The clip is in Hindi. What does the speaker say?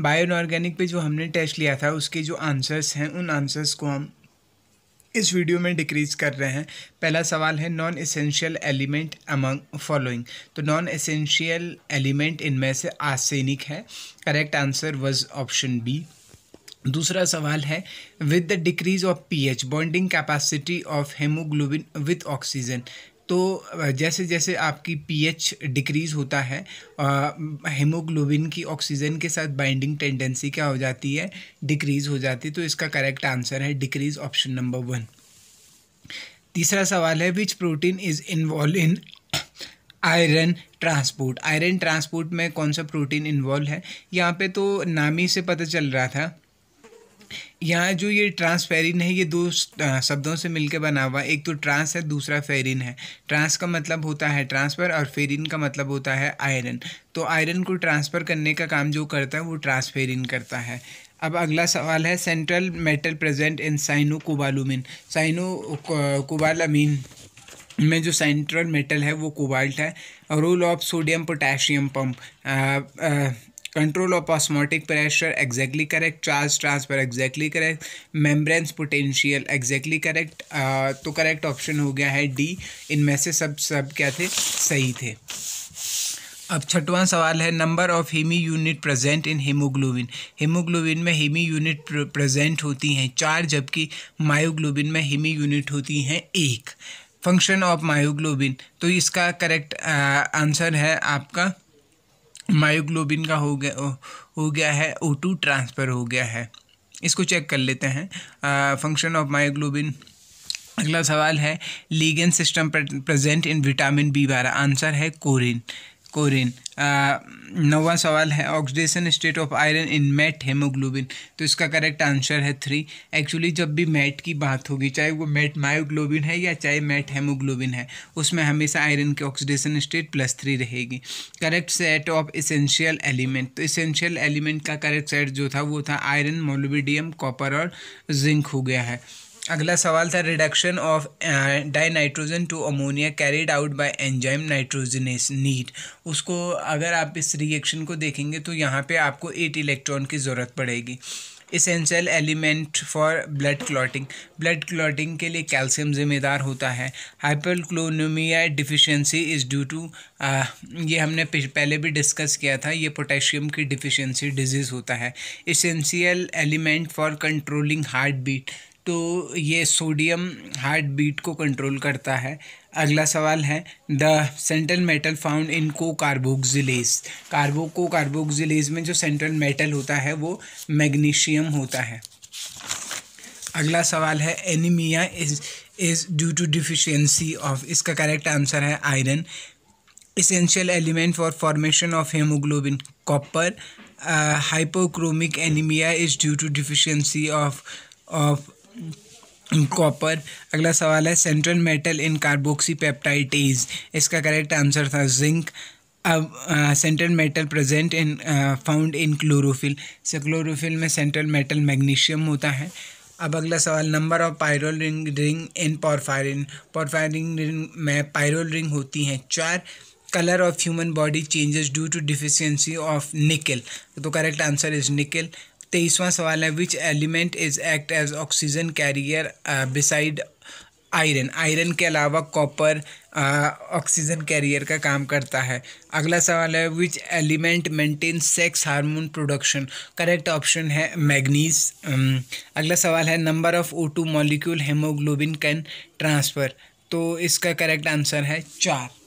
बायोनॉर्गेनिक पे जो हमने टेस्ट लिया था उसके जो आंसर्स हैं उन आंसर्स को हम इस वीडियो में डिक्रीज कर रहे हैं पहला सवाल है non essential element among following तो नॉन एसेंशियल एलिमेंट इनमें से आर्सेनिक है correct answer was option B दूसरा सवाल है with the decrease of pH bonding capacity of haemoglobin with oxygen तो जैसे जैसे आपकी पीएच डिक्रीज होता है हेमोग्लोबिन की ऑक्सीजन के साथ बाइंडिंग टेंडेंसी क्या हो जाती है डिक्रीज हो जाती है तो इसका करेक्ट आंसर है डिक्रीज ऑप्शन नंबर वन तीसरा सवाल है which protein is involve in iron transport iron transport में कौन सा प्रोटीन इन्वॉल्व है यहाँ पे तो नामी से पता चल रहा था यहाँ जो ये ट्रांसफेरिन है ये दो शब्दों से मिलकर बना हुआ एक तो ट्रांस है दूसरा फेरिन है ट्रांस का मतलब होता है ट्रांसफ़र और फेरिन का मतलब होता है आयरन तो आयरन को ट्रांसफ़र करने का काम जो करता है वो ट्रांसफेरिन करता है अब अगला सवाल है central metal present in cyanocobalamin cyanocobalamin में जो सेंट्रल मेटल है वो कोबाल्ट है role of sodium potassium pump control of osmotic pressure exactly correct charge transfer exactly correct membranes potential exactly correct तो करेक्ट ऑप्शन हो गया है डी इनमें से सब सब क्या थे सही थे अब छठवां सवाल है number of heme unit present in haemoglobin haemoglobin में हीमी यूनिट प्रेजेंट होती हैं चार जबकि मायोग्लोबिन में हीमी यूनिट होती हैं एक फंक्शन ऑफ मायोग्लोबिन तो इसका करेक्ट आंसर uh, है आपका मायोग्लोबिन का हो गया हो गया है ओ टू ट्रांसफ़र हो गया है इसको चेक कर लेते हैं फंक्शन ऑफ मायोग्लोबिन अगला सवाल है ligand system present in vitamin B बारह आंसर है कोरिन कोरिन नौवा सवाल है oxidation state of iron in methaemoglobin तो इसका करेक्ट आंसर है थ्री एक्चुअली जब भी मेट की बात होगी चाहे वो मेट मायोग्लोबिन है या चाहे मेट हेमोग्लोबिन है उसमें हमेशा आयरन की ऑक्सीडेशन स्टेट प्लस थ्री रहेगी correct set of essential element तो इसेंशियल एलिमेंट का करेक्ट सेट जो था वो था आयरन मोलिबिडियम कॉपर और जिंक हो गया है अगला सवाल था reduction of dinitrogen to ammonia carried out by enzyme nitrogenase need उसको अगर आप इस रिएक्शन को देखेंगे तो यहाँ पे आपको एट इलेक्ट्रॉन की ज़रूरत पड़ेगी essential element for blood clotting blood clotting के लिए कैल्शियम जिम्मेदार होता है hyperkalaemia deficiency is due to ये हमने पहले भी डिस्कस किया था ये पोटेशियम की डिफिशियंसी डिजीज़ होता है essential element for controlling heart beat तो ये सोडियम हार्ट बीट को कंट्रोल करता है अगला सवाल है the central metal found in cocarboxylase कार्बो को कार्बोक्जिलेज में जो सेंट्रल मेटल होता है वो मैग्नीशियम होता है अगला सवाल है anaemia is is due to deficiency of इसका करेक्ट आंसर है iron essential element for formation of haemoglobin copper hypochromic anaemia is due to deficiency of of copper अगला सवाल है central metal in carboxypeptidase इसका करेक्ट आंसर था जिंक अब central metal present in found in chlorophyll से क्लोरोफिल में सेंट्रल मेटल मैग्नीशियम होता है अब अगला सवाल number of pyrrole ring ring in पॉरफायरिन porphyrin ring में पायरोल रिंग होती हैं चार colour of human body changes due to deficiency of nickel तो करेक्ट आंसर इज निकल तेईसवां सवाल है which element is act as oxygen carrier beside iron iron के अलावा कॉपर ऑक्सीजन कैरियर का काम करता है अगला सवाल है which element maintain sex hormone production correct option है मैग्नीज um, अगला सवाल है number of O two molecule hemoglobin can transfer तो इसका करेक्ट आंसर है चार